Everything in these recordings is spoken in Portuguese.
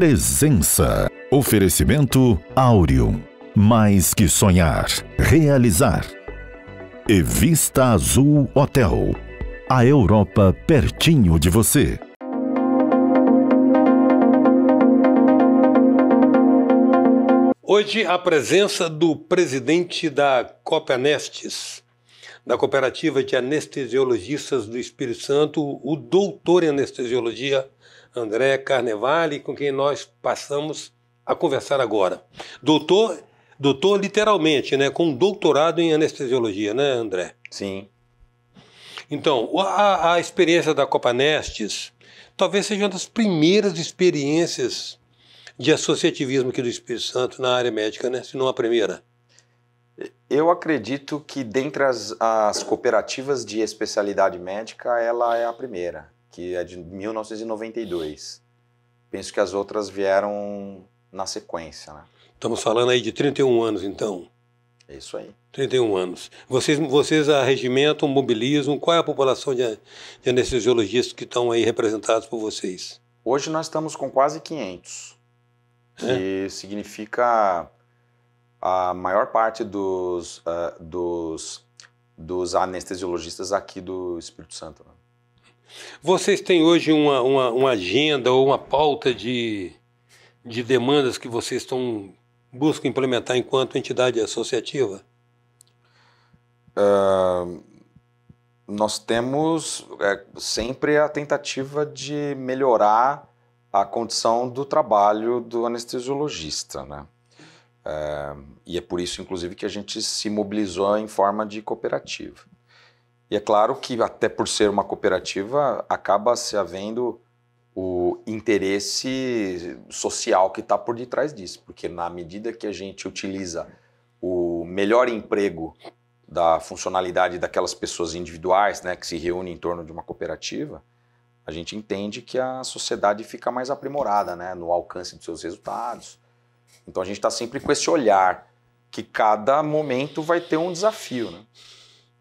Presença. Oferecimento áureum, Mais que sonhar, realizar. E Vista Azul Hotel. A Europa pertinho de você. Hoje, a presença do presidente da Copanestes, da Cooperativa de Anestesiologistas do Espírito Santo, o doutor em anestesiologia, André Carnevale, com quem nós passamos a conversar agora. Doutor, doutor literalmente, né, com um doutorado em anestesiologia, né, André? Sim. Então, a, a experiência da Copa Nestes talvez seja uma das primeiras experiências de associativismo aqui do Espírito Santo na área médica, né? se não a primeira. Eu acredito que dentre as, as cooperativas de especialidade médica, ela é a primeira que é de 1992. Penso que as outras vieram na sequência, né? Estamos falando aí de 31 anos, então. É isso aí. 31 anos. Vocês, vocês arregimentam, mobilizam. Qual é a população de, de anestesiologistas que estão aí representados por vocês? Hoje nós estamos com quase 500, é. que significa a maior parte dos, uh, dos, dos anestesiologistas aqui do Espírito Santo. Né? Vocês têm hoje uma, uma, uma agenda ou uma pauta de, de demandas que vocês estão buscam implementar enquanto entidade associativa? Uh, nós temos é, sempre a tentativa de melhorar a condição do trabalho do anestesiologista, né? É, e é por isso, inclusive, que a gente se mobilizou em forma de cooperativa. E é claro que, até por ser uma cooperativa, acaba se havendo o interesse social que está por detrás disso, porque na medida que a gente utiliza o melhor emprego da funcionalidade daquelas pessoas individuais, né, que se reúnem em torno de uma cooperativa, a gente entende que a sociedade fica mais aprimorada, né, no alcance dos seus resultados. Então a gente está sempre com esse olhar que cada momento vai ter um desafio, né?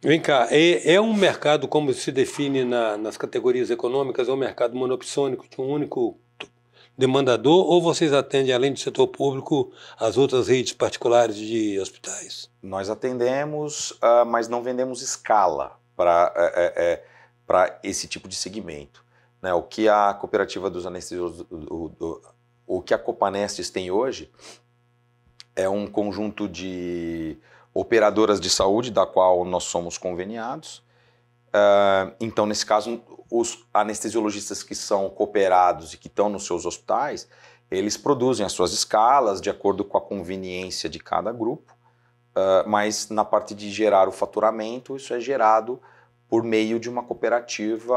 Vem cá, é, é um mercado, como se define na, nas categorias econômicas, é um mercado monopsônico de um único demandador ou vocês atendem, além do setor público, as outras redes particulares de hospitais? Nós atendemos, uh, mas não vendemos escala para é, é, é esse tipo de segmento. Né? O que a cooperativa dos anestesios o o que a Copanestes tem hoje é um conjunto de operadoras de saúde, da qual nós somos conveniados. Uh, então, nesse caso, os anestesiologistas que são cooperados e que estão nos seus hospitais, eles produzem as suas escalas de acordo com a conveniência de cada grupo, uh, mas na parte de gerar o faturamento, isso é gerado por meio de uma cooperativa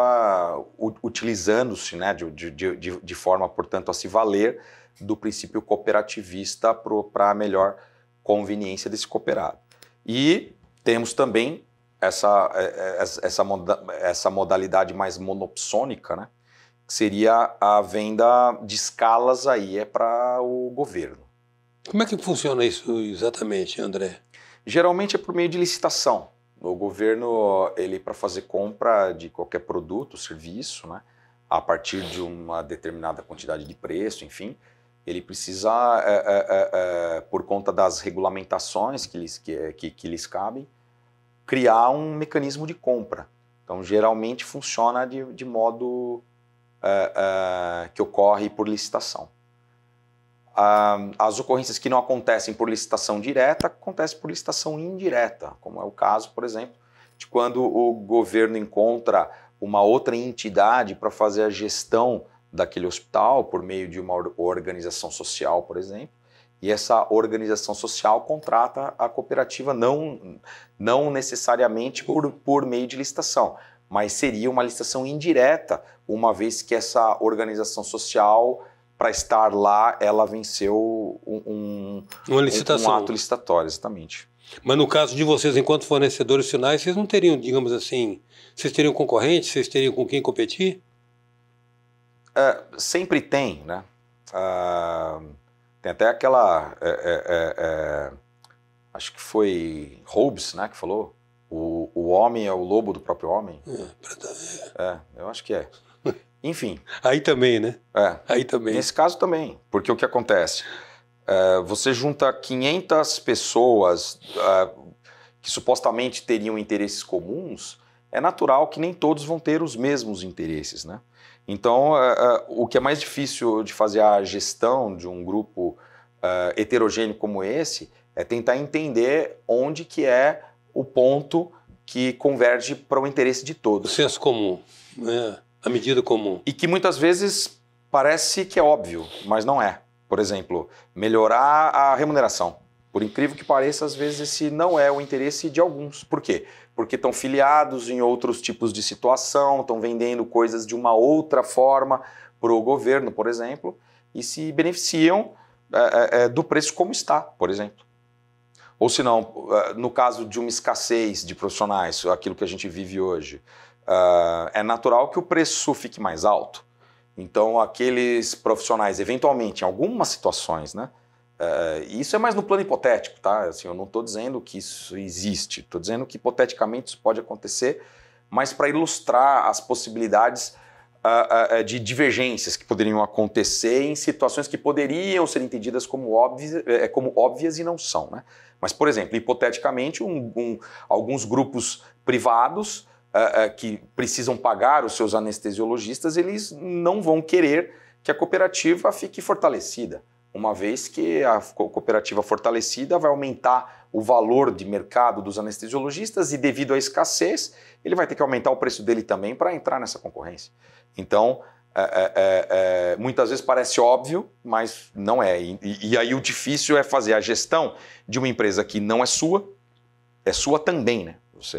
utilizando-se né, de, de, de, de, forma, portanto, a se valer do princípio cooperativista para melhor conveniência desse cooperado. E temos também essa, é, é, essa, essa modalidade mais monopsônica, né? que seria a venda de escalas aí, é para o governo. Como é que funciona isso exatamente, André? Geralmente é por meio de licitação. O governo, ele para fazer compra de qualquer produto, serviço, né? a partir de uma determinada quantidade de preço, enfim, ele precisa, é, é, por conta das regulamentações que lhes, que, que, que lhes cabem, criar um mecanismo de compra. Então, geralmente funciona de, de modo que ocorre por licitação. Ah, as ocorrências que não acontecem por licitação direta acontecem por licitação indireta, como é o caso, por exemplo, de quando o governo encontra uma outra entidade para fazer a gestão daquele hospital por meio de uma organização social, por exemplo, e essa organização social contrata a cooperativa não, não necessariamente por, por meio de licitação, mas seria uma licitação indireta, uma vez que essa organização social, para estar lá, ela venceu um, um, um, um ato licitatório, exatamente. Mas no caso de vocês, enquanto fornecedores finais, vocês não teriam, digamos assim, vocês teriam concorrentes, vocês teriam com quem competir? é, sempre tem, né? Ah, tem até aquela. É é, é, é, acho que foi Hobbes, né, que falou. O, o homem é o lobo do próprio homem. É, tá é eu acho que é. Enfim. Aí também, né? É. Aí também. Nesse caso também, porque o que acontece? você junta 500 pessoas que supostamente teriam interesses comuns, é natural que nem todos vão ter os mesmos interesses, né? Então, é, é, o que é mais difícil de fazer a gestão de um grupo é, heterogêneo como esse é tentar entender onde que é o ponto que converge para o interesse de todos. O senso comum, né? a medida comum. E que muitas vezes parece que é óbvio, mas não é. Por exemplo, melhorar a remuneração. Por incrível que pareça, às vezes esse não é o interesse de alguns. Por quê? porque estão filiados em outros tipos de situação, estão vendendo coisas de uma outra forma para o governo, por exemplo, e se beneficiam é, é, é, do preço como está, por exemplo. Ou se não, é, no caso de uma escassez de profissionais, aquilo que a gente vive hoje, é, é natural que o preço fique mais alto. Então, aqueles profissionais, eventualmente, em algumas situações, né, Uh, isso é mais no plano hipotético, tá? Assim, eu não estou dizendo que isso existe, estou dizendo que hipoteticamente isso pode acontecer, mas para ilustrar as possibilidades uh, uh, de divergências que poderiam acontecer em situações que poderiam ser entendidas como óbvias, como óbvias e não são, né? Mas, por exemplo, hipoteticamente, um, um, alguns grupos privados que precisam pagar os seus anestesiologistas, eles não vão querer que a cooperativa fique fortalecida uma vez que a cooperativa fortalecida vai aumentar o valor de mercado dos anestesiologistas e, devido à escassez, ele vai ter que aumentar o preço dele também para entrar nessa concorrência. Então, é, é, é, é, muitas vezes parece óbvio, mas não é. E, e aí o difícil é fazer a gestão de uma empresa que não é sua, é sua também, né? Você,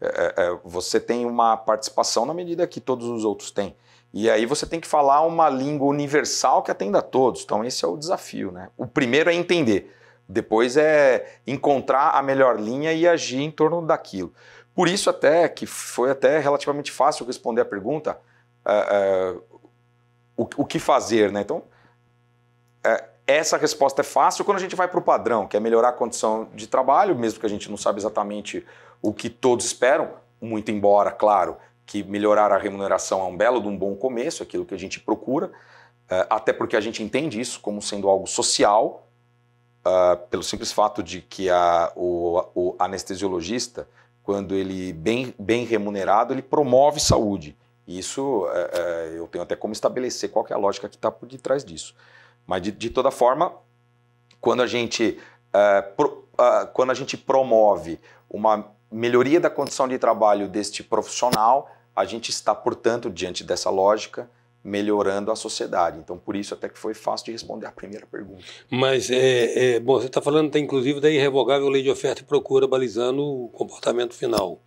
é, é, você tem uma participação na medida que todos os outros têm. E aí você tem que falar uma língua universal que atenda a todos. Então esse é o desafio, né? O primeiro é entender, depois é encontrar a melhor linha e agir em torno daquilo. Por isso até que foi até relativamente fácil responder a pergunta é, é, o, o, que fazer, né? Então é, essa resposta é fácil quando a gente vai para o padrão, que é melhorar a condição de trabalho, mesmo que a gente não sabe exatamente o que todos esperam, muito embora, claro, que melhorar a remuneração é um belo de um bom começo, é aquilo que a gente procura, eh, até porque a gente entende isso como sendo algo social, eh, pelo simples fato de que a, o, o anestesiologista, quando ele bem, bem remunerado, ele promove saúde. Isso eh, eu tenho até como estabelecer qual é a lógica que está por detrás disso. Mas de, de, toda forma, quando a gente, quando a gente promove uma melhoria da condição de trabalho deste profissional, a gente está, portanto, diante dessa lógica, melhorando a sociedade. Então, por isso até que foi fácil de responder a primeira pergunta. Mas, é, é bom, você está falando, tá, inclusive, da irrevogável lei de oferta e procura, balizando o comportamento final.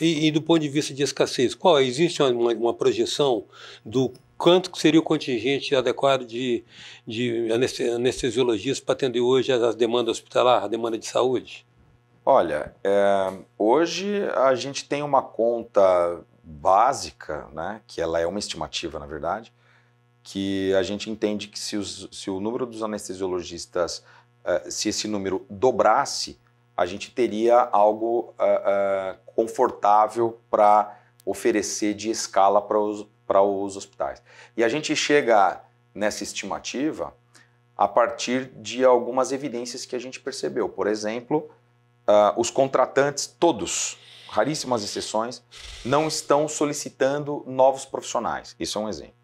E, e, do ponto de vista de escassez, qual existe uma, uma projeção do quanto seria o contingente adequado de, de anestesiologistas para atender hoje as demandas hospitalares, a demanda de saúde? Olha, é, hoje a gente tem uma conta básica, né, que ela é uma estimativa, na verdade, que a gente entende que se, os, se o número dos anestesiologistas, é, se esse número dobrasse, a gente teria algo é, é, confortável para oferecer de escala para os hospitais. E a gente chega nessa estimativa a partir de algumas evidências que a gente percebeu. Por exemplo, uh, os contratantes, todos, raríssimas exceções, não estão solicitando novos profissionais. Isso é um exemplo.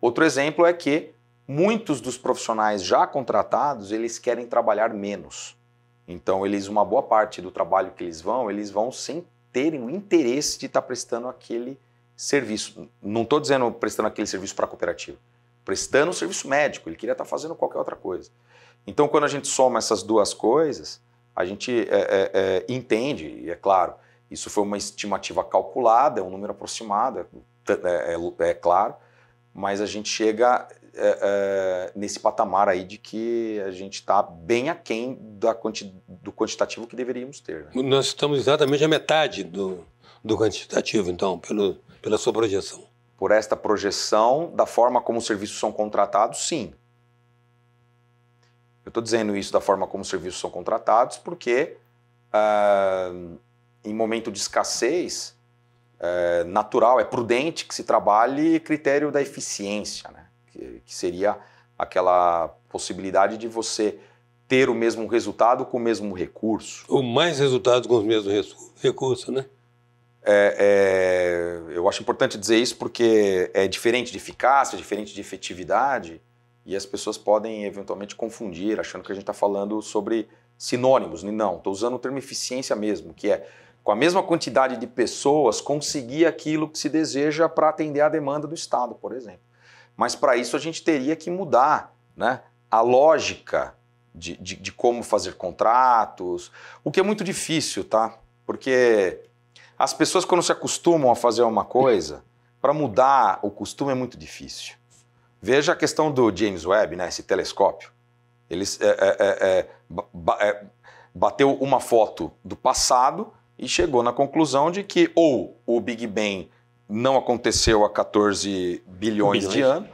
Outro exemplo é que muitos dos profissionais já contratados, eles querem trabalhar menos. Então, eles uma boa parte do trabalho que eles vão, eles vão sem terem o interesse de estar tá prestando aquele serviço. Não estou dizendo prestando aquele serviço para a cooperativa. Prestando o serviço médico, ele queria estar tá fazendo qualquer outra coisa. Então, quando a gente soma essas duas coisas, a gente é, é, é, entende, e é claro, isso foi uma estimativa calculada, é um número aproximado, é, é, é claro, mas a gente chega nesse patamar aí de que a gente está bem aquém da quanti, do quantitativo que deveríamos ter. Né? Nós estamos exatamente à metade do, do quantitativo, então, pelo, pela sua projeção. Por esta projeção, da forma como os serviços são contratados, sim. Eu estou dizendo isso da forma como os serviços são contratados, porque uh, em momento de escassez, uh, natural, é prudente que se trabalhe critério da eficiência, né? que, que seria aquela possibilidade de você ter o mesmo resultado com o mesmo recurso. Ou mais resultados com os mesmos recursos, né? É, é, eu acho importante dizer isso porque é diferente de eficácia, diferente de efetividade e as pessoas podem eventualmente confundir, achando que a gente está falando sobre sinônimos. Não, estou usando o termo eficiência mesmo, que é com a mesma quantidade de pessoas conseguir aquilo que se deseja para atender à demanda do Estado, por exemplo. Mas para isso a gente teria que mudar né, a lógica de, de, de como fazer contratos, o que é muito difícil, tá? Porque as pessoas, quando se acostumam a fazer uma coisa, para mudar o costume é muito difícil. Veja a questão do James Webb, né, esse telescópio. Ele é, é, bateu uma foto do passado e chegou na conclusão de que ou o Big Bang não aconteceu há 14 bilhões, bilhões. de anos,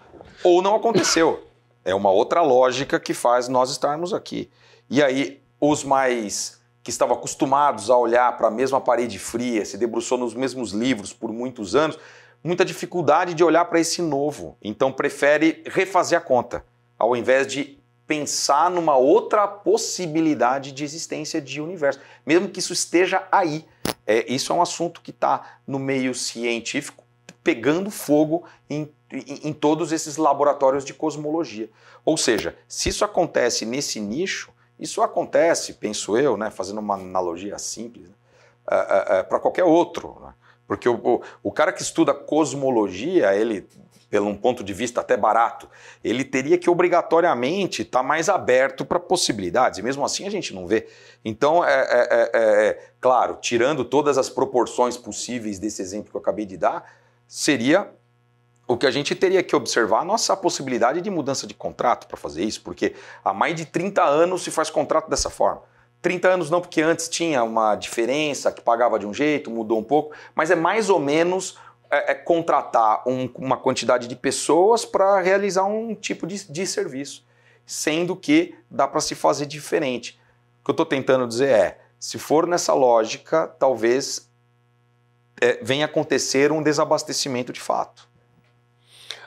ou não aconteceu. É uma outra lógica que faz nós estarmos aqui. E aí, os mais que estavam acostumados a olhar para a mesma parede fria, se debruçou nos mesmos livros por muitos anos, muita dificuldade de olhar para esse novo, então prefere refazer a conta, ao invés de pensar numa outra possibilidade de existência de universo, mesmo que isso esteja aí. É, isso é um assunto que está no meio científico pegando fogo em, em, em todos esses laboratórios de cosmologia. Ou seja, se isso acontece nesse nicho, isso acontece, penso eu, né, fazendo uma analogia simples, né, é, é, é, para qualquer outro. Né? Porque o, o, o cara que estuda cosmologia, ele pelo um ponto de vista até barato, ele teria que obrigatoriamente estar tá mais aberto para possibilidades, e mesmo assim a gente não vê. Então, é, é, é, é, claro, tirando todas as proporções possíveis desse exemplo que eu acabei de dar, seria o que a gente teria que observar a nossa possibilidade de mudança de contrato para fazer isso, porque há mais de 30 anos se faz contrato dessa forma. 30 anos não, porque antes tinha uma diferença que pagava de um jeito, mudou um pouco, mas é mais ou menos é, é contratar um, uma quantidade de pessoas para realizar um tipo de, de serviço, sendo que dá para se fazer diferente. O que eu estou tentando dizer é, se for nessa lógica, talvez é, venha acontecer um desabastecimento de fato.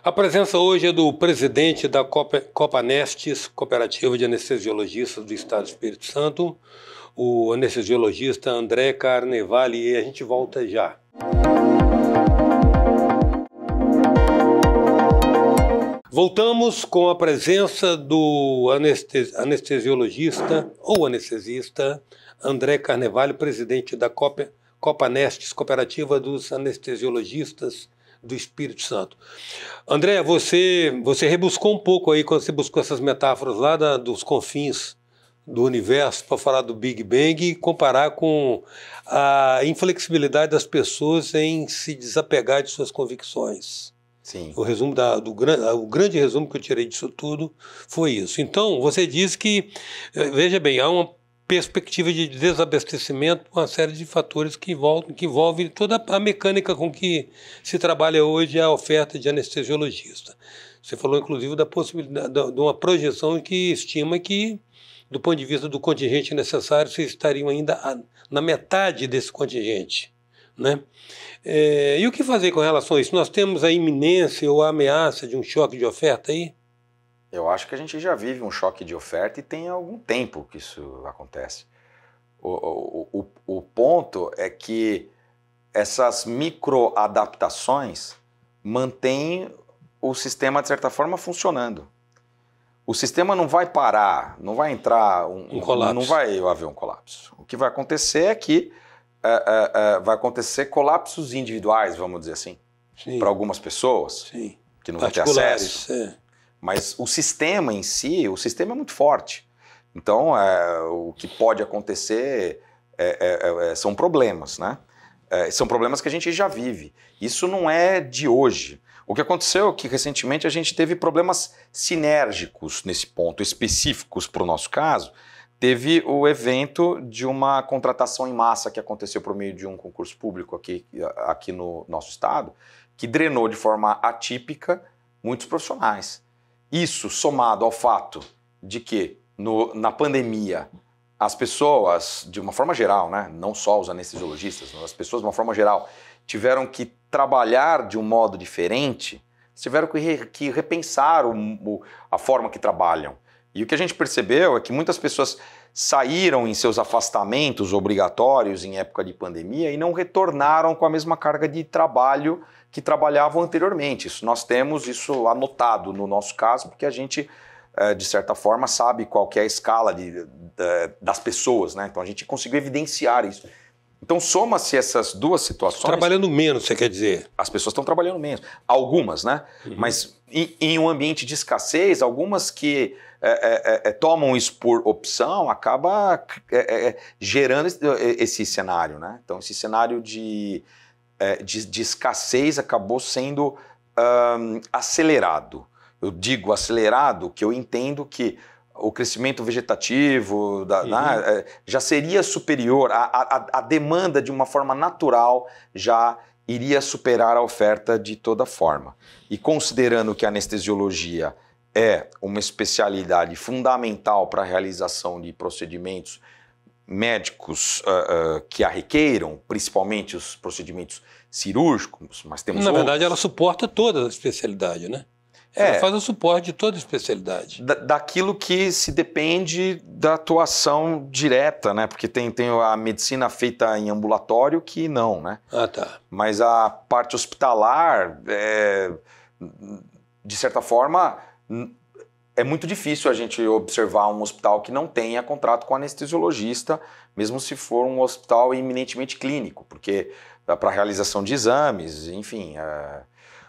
A presença hoje é do presidente da Copa, Copa Nestes, Cooperativa de Anestesiologistas do Estado do Espírito Santo, o anestesiologista André Carnevale, e a gente volta já. Voltamos com a presença do anestesi anestesiologista ou anestesista André Carnevale, presidente da Copa, Copa Nestes, Cooperativa dos Anestesiologistas do Espírito Santo. André, você, você rebuscou um pouco aí quando você buscou essas metáforas lá da, dos confins do universo para falar do Big Bang e comparar com a inflexibilidade das pessoas em se desapegar de suas convicções. Sim. O resumo da, do o grande resumo que eu tirei disso tudo foi isso. Então você diz que eh, veja bem há uma perspectiva de desabastecimento, uma série de fatores que envolvem, que envolvem toda a mecânica com que se trabalha hoje a oferta de anestesiologista. Você falou, inclusive, da possibilidade de uma projeção que estima que, do ponto de vista do contingente necessário, vocês estariam ainda na metade desse contingente. Né? É, e o que fazer com relação a isso? Nós temos a iminência ou a ameaça de um choque de oferta aí? Eu acho que a gente já vive um choque de oferta e tem algum tempo que isso acontece. O, o, o, o ponto é que essas microadaptações mantêm o sistema, de certa forma, funcionando. O sistema não vai parar, não vai entrar um, um colapso. Não vai haver um colapso. O que vai acontecer é que uh, uh, uh, vai acontecer colapsos individuais, vamos dizer assim, para algumas pessoas Sim. que não vão ter acesso. É. Mas o sistema em si, o sistema é muito forte. Então, é, o que pode acontecer é, é, é, é são problemas, né? É, são problemas que a gente já vive. Isso não é de hoje. O que aconteceu é que recentemente a gente teve problemas sinérgicos nesse ponto, específicos para o nosso caso. Teve o evento de uma contratação em massa que aconteceu por meio de um concurso público aqui, aqui no nosso estado, que drenou de forma atípica muitos profissionais. Isso somado ao fato de que no, na pandemia as pessoas, de uma forma geral, né, não só os anestesiologistas, mas as pessoas de uma forma geral, tiveram que trabalhar de um modo diferente, tiveram que, re, que repensar o, o, a forma que trabalham. E o que a gente percebeu é que muitas pessoas saíram em seus afastamentos obrigatórios em época de pandemia e não retornaram com a mesma carga de trabalho que trabalhavam anteriormente. Isso nós temos isso anotado no nosso caso, porque a gente, eh, de certa forma, sabe qual é a escala de, das pessoas, né? Então a gente conseguiu evidenciar isso. Então soma-se essas duas situações. Trabalhando menos, você quer dizer? As pessoas estão trabalhando menos. Algumas, né? Uhum. Mas em, em, um ambiente de escassez, algumas que é, é, é, tomam isso por opção acaba eh, eh, gerando esse, esse cenário, né? Então, esse cenário de é, de, de, escassez acabou sendo um, acelerado. Eu digo acelerado que eu entendo que o crescimento vegetativo da, uhum. na, né, é, já seria superior, a, a, a, demanda de uma forma natural já iria superar a oferta de toda forma. E considerando que a anestesiologia é uma especialidade fundamental para a realização de procedimentos médicos uh, uh, que arrequeiram, principalmente os procedimentos cirúrgicos, mas temos Na outros. verdade, ela suporta toda a especialidade, né? É, ela faz o suporte de toda a especialidade. Da, daquilo que se depende da atuação direta, né? Porque tem, tem a medicina feita em ambulatório que não, né? Ah, tá. Mas a parte hospitalar, é, de certa forma, é muito difícil a gente observar um hospital que não tenha contrato com anestesiologista, mesmo se for um hospital eminentemente clínico, porque dá para realização de exames, enfim. É...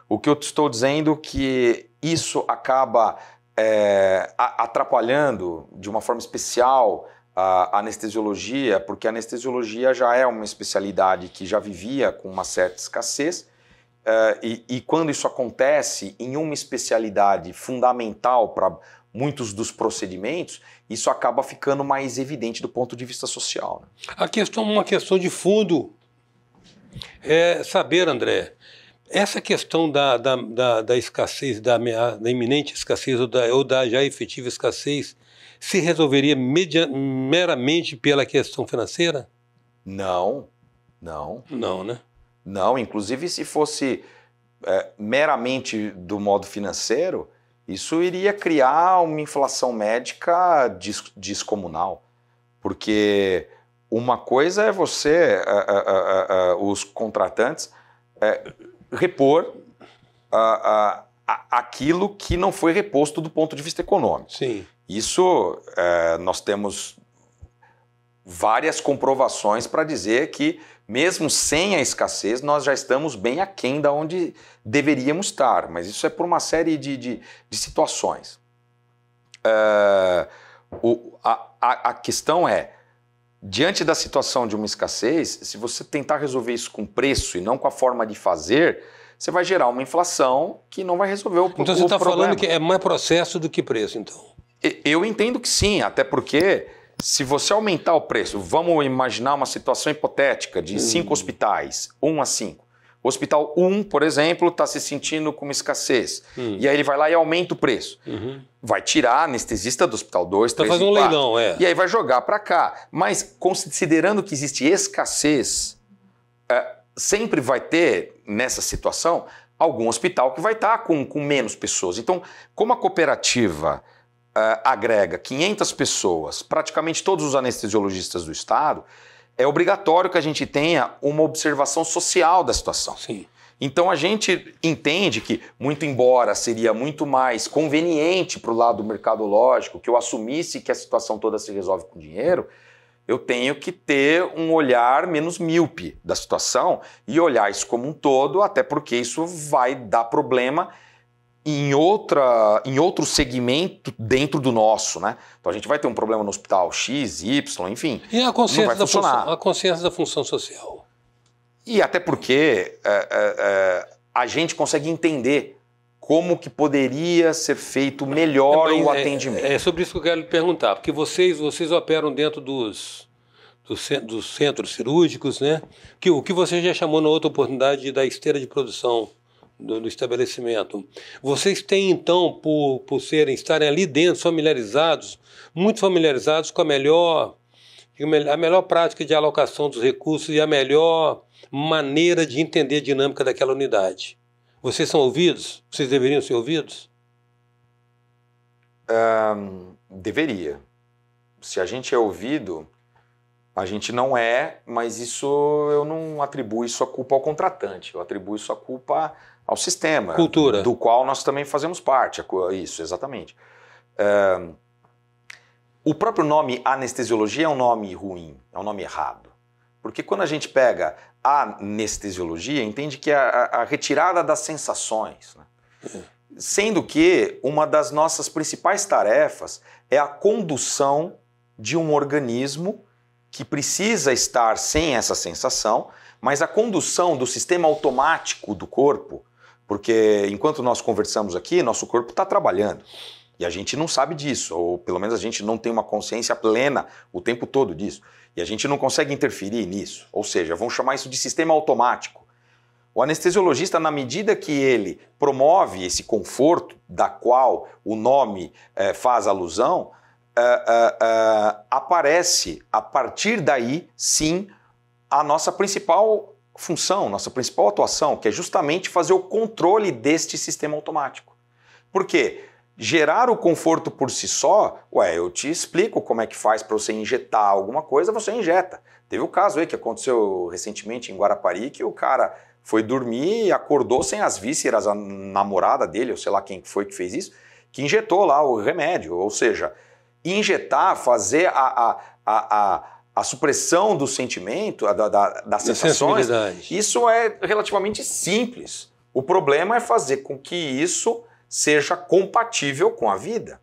O que eu estou dizendo é que isso acaba é, atrapalhando de uma forma especial a anestesiologia, porque a anestesiologia já é uma especialidade que já vivia com uma certa escassez eh, e, e, quando isso acontece em uma especialidade fundamental para muitos dos procedimentos, isso acaba ficando mais evidente do ponto de vista social. Né? A questão, uma questão de fundo é saber, André, essa questão da, da, da, da escassez, da, da, iminente escassez ou da, ou da já efetiva escassez, se resolveria media, meramente pela questão financeira? Não, não. Não, né? Não, inclusive se fosse é, meramente do modo financeiro, isso iria criar uma inflação médica descomunal. Porque uma coisa é você, é, é, é, os contratantes, repor aquilo que não foi reposto do ponto de vista econômico. Sim. Isso nós temos várias comprovações para dizer que, mesmo sem a escassez, nós já estamos bem aquém da onde deveríamos estar. Mas isso é por uma série de, de, de situações. Eh, o, a, a, questão é, diante da situação de uma escassez, se você tentar resolver isso com preço e não com a forma de fazer, você vai gerar uma inflação que não vai resolver o, então, o tá problema. Então você está falando que é mais processo do que preço, então? Eu entendo que sim, até porque se você aumentar o preço, vamos imaginar uma situação hipotética de hum. cinco hospitais, um a cinco. O hospital 1, por exemplo, está se sentindo com uma escassez. Hum. E aí ele vai lá e aumenta o preço. Uhum. Vai tirar anestesista do hospital 2, 3, então faz um leilão, é. E aí vai jogar para cá. Mas considerando que existe escassez, é, sempre vai ter, nessa situação, algum hospital que vai estar tá com, com menos pessoas. Então, como a cooperativa uh, agrega 500 pessoas, praticamente todos os anestesiologistas do estado, é obrigatório que a gente tenha uma observação social da situação. Sim. Então a gente entende que, muito embora seria muito mais conveniente para o lado mercadológico que eu assumisse que a situação toda se resolve com dinheiro, eu tenho que ter um olhar menos míope da situação e olhar isso como um todo, até porque isso vai dar problema em, outra, em outro segmento dentro do nosso, né? Então a gente vai ter um problema no hospital X, Y, enfim. E a consciência, da, função, a consciência da função social. E até porque é, é, é, a gente consegue entender como que poderia ser feito melhor é, o é, atendimento. É, é, sobre isso que eu quero lhe perguntar, porque vocês, vocês operam dentro dos, dos, dos centros cirúrgicos, né? Que, o que você já chamou na outra oportunidade da esteira de produção do, do, estabelecimento. Vocês têm, então, por, por serem, estarem ali dentro, familiarizados, muito familiarizados com a melhor, a melhor prática de alocação dos recursos e a melhor maneira de entender a dinâmica daquela unidade. Vocês são ouvidos? Vocês deveriam ser ouvidos? Um, deveria. Se a gente é ouvido, a gente não é, mas isso eu não atribuo isso a culpa ao contratante. Eu atribuo isso a culpa ao sistema. Cultura. Do qual nós também fazemos parte. Isso, exatamente. o próprio nome anestesiologia é um nome ruim, é um nome errado. Porque quando a gente pega anestesiologia, entende que é a, a retirada das sensações. Né? Sendo que uma das nossas principais tarefas é a condução de um organismo que precisa estar sem essa sensação, mas a condução do sistema automático do corpo porque enquanto nós conversamos aqui, nosso corpo está trabalhando. E a gente não sabe disso, ou pelo menos a gente não tem uma consciência plena o tempo todo disso. E a gente não consegue interferir nisso. Ou seja, vamos chamar isso de sistema automático. O anestesiologista, na medida que ele promove esse conforto, da qual o nome eh, faz alusão, eh, eh, aparece a partir daí, sim, a nossa principal função, nossa principal atuação, que é justamente fazer o controle deste sistema automático. Por quê? Gerar o conforto por si só, ué, eu te explico como é que faz para você injetar alguma coisa, você injeta. Teve o um caso aí que aconteceu recentemente em Guarapari que o cara foi dormir e acordou sem as vísceras, a namorada dele, ou sei lá quem foi que fez isso, que injetou lá o remédio. Ou seja, injetar, fazer a, a, a, a a supressão do sentimento, da, das sensações, isso é relativamente simples. O problema é fazer com que isso seja compatível com a vida.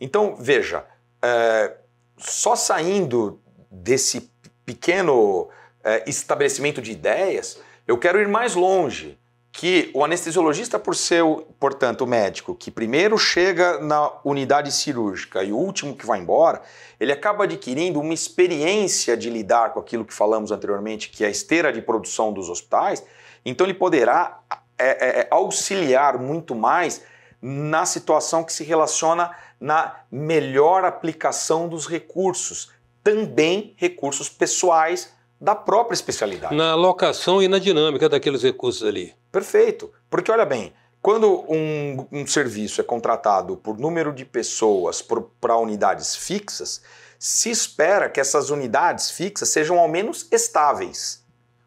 Então, veja, é, só saindo desse pequeno é, estabelecimento de ideias, eu quero ir mais longe que o anestesiologista, por ser, portanto, o médico que primeiro chega na unidade cirúrgica e o último que vai embora, ele acaba adquirindo uma experiência de lidar com aquilo que falamos anteriormente, que é a esteira de produção dos hospitais, então ele poderá é, é, é auxiliar muito mais na situação que se relaciona na melhor aplicação dos recursos, também recursos pessoais da própria especialidade. Na alocação e na dinâmica daqueles recursos ali. Perfeito. Porque olha bem, quando um, um serviço é contratado por número de pessoas para unidades fixas, se espera que essas unidades fixas sejam ao menos estáveis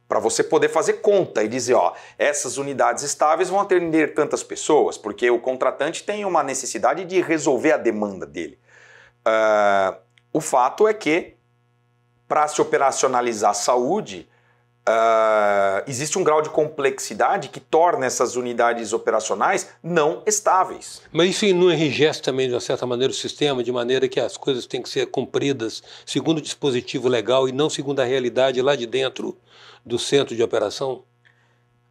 para você poder fazer conta e dizer, ó, essas unidades estáveis vão atender tantas pessoas, porque o contratante tem uma necessidade de resolver a demanda dele. Uh, o fato é que para se operacionalizar saúde, uh, existe um grau de complexidade que torna essas unidades operacionais não estáveis. Mas isso não enrijece também, de uma certa maneira, o sistema, de maneira que as coisas têm que ser cumpridas segundo o dispositivo legal e não segundo a realidade lá de dentro do centro de operação?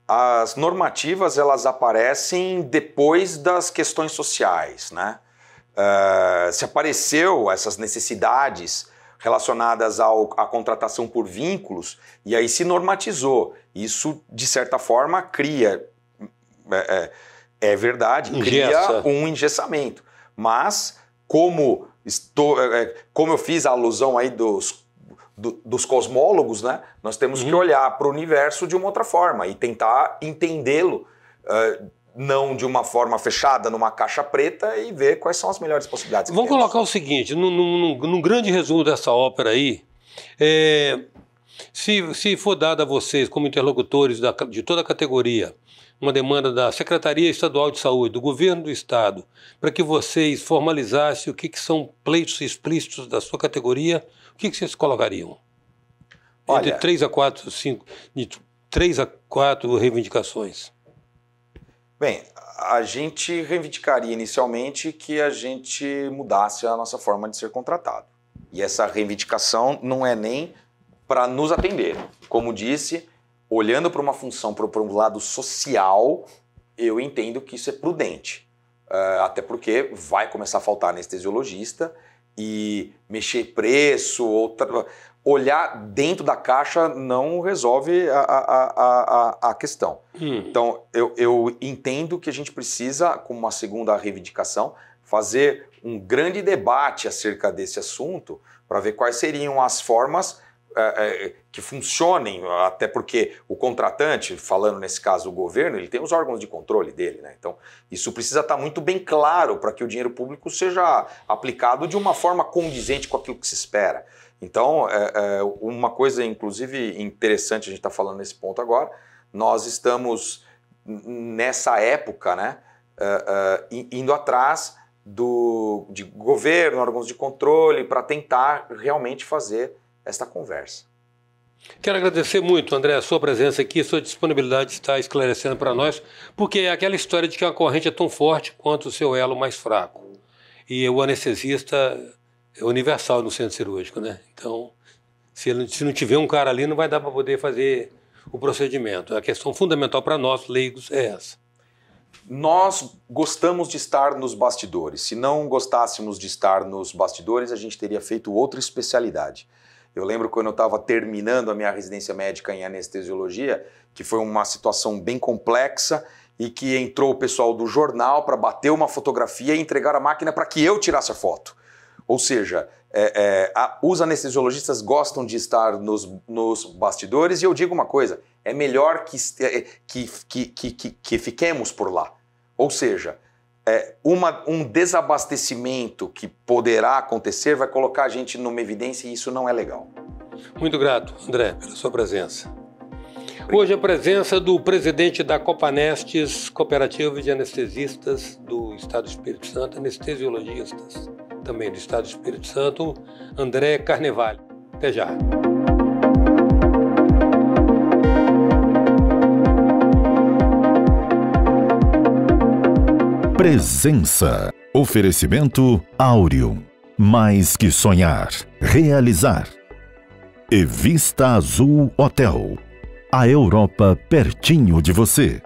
As normativas elas aparecem depois das questões sociais, né? Uh, se apareceu essas necessidades relacionadas ao, à contratação por vínculos, e aí se normatizou. Isso, de certa forma, cria. É, é, é verdade, cria um engessamento. Mas, como, estou, é, é, como eu fiz a alusão aí dos do, dos cosmólogos, né? Nós temos uhum. que olhar para o universo de uma outra forma e tentar entendê-lo uh, não de uma forma fechada, numa caixa preta, e ver quais são as melhores possibilidades. Vamos colocar o seguinte: num, grande resumo dessa ópera aí, é, se, se for dada a vocês, como interlocutores da, de toda a categoria, uma demanda da Secretaria Estadual de Saúde, do Governo do Estado, para que vocês formalizassem o que, que, são pleitos explícitos da sua categoria, o que, que vocês colocariam? Olha, Entre três a quatro cinco de a quatro reivindicações. Bem, a gente reivindicaria inicialmente que a gente mudasse a nossa forma de ser contratado. E essa reivindicação não é nem para nos atender. Como disse, olhando para uma função, para um lado social, eu entendo que isso é prudente. Eh, até porque vai começar a faltar anestesiologista e mexer preço, outra, olhar dentro da caixa não resolve a, a, a, a questão. Hum. Então, eu, eu entendo que a gente precisa, como uma segunda reivindicação, fazer um grande debate acerca desse assunto para ver quais seriam as formas é, é, que funcionem, até porque o contratante, falando nesse caso o governo, ele tem os órgãos de controle dele, né? Então, isso precisa estar tá muito bem claro para que o dinheiro público seja aplicado de uma forma condizente com aquilo que se espera. Então, é, é uma coisa, inclusive, interessante a gente está falando nesse ponto agora, nós estamos nessa época, né, uh, uh, indo atrás do, de governo, órgãos de controle, para tentar realmente fazer esta conversa. Quero agradecer muito, André, a sua presença aqui, sua disponibilidade de estar esclarecendo para nós, porque é aquela história de que a corrente é tão forte quanto o seu elo mais fraco. E o anestesista é universal no centro cirúrgico, né? Então, se, ele, se não tiver um cara ali, não vai dar para poder fazer o procedimento. A questão fundamental para nós, leigos, é essa. Nós gostamos de estar nos bastidores. Se não gostássemos de estar nos bastidores, a gente teria feito outra especialidade. Eu lembro quando eu estava terminando a minha residência médica em anestesiologia, que foi uma situação bem complexa e que entrou o pessoal do jornal para bater uma fotografia e entregar a máquina para que eu tirasse a foto. Ou seja, é, é, a, os anestesiologistas gostam de estar nos, nos bastidores e eu digo uma coisa: é melhor que, que, que, que, que fiquemos por lá. Ou seja, é, uma, um desabastecimento que poderá acontecer vai colocar a gente numa evidência e isso não é legal. Muito grato, André, pela sua presença. Hoje a presença do presidente da Copanestes, Cooperativa de Anestesistas do Estado do Espírito Santo, anestesiologistas também do Estado do Espírito Santo, André Carnevale. Até já. Presença. Oferecimento Áureo. Mais que sonhar, realizar. E Vista Azul Hotel. A Europa pertinho de você.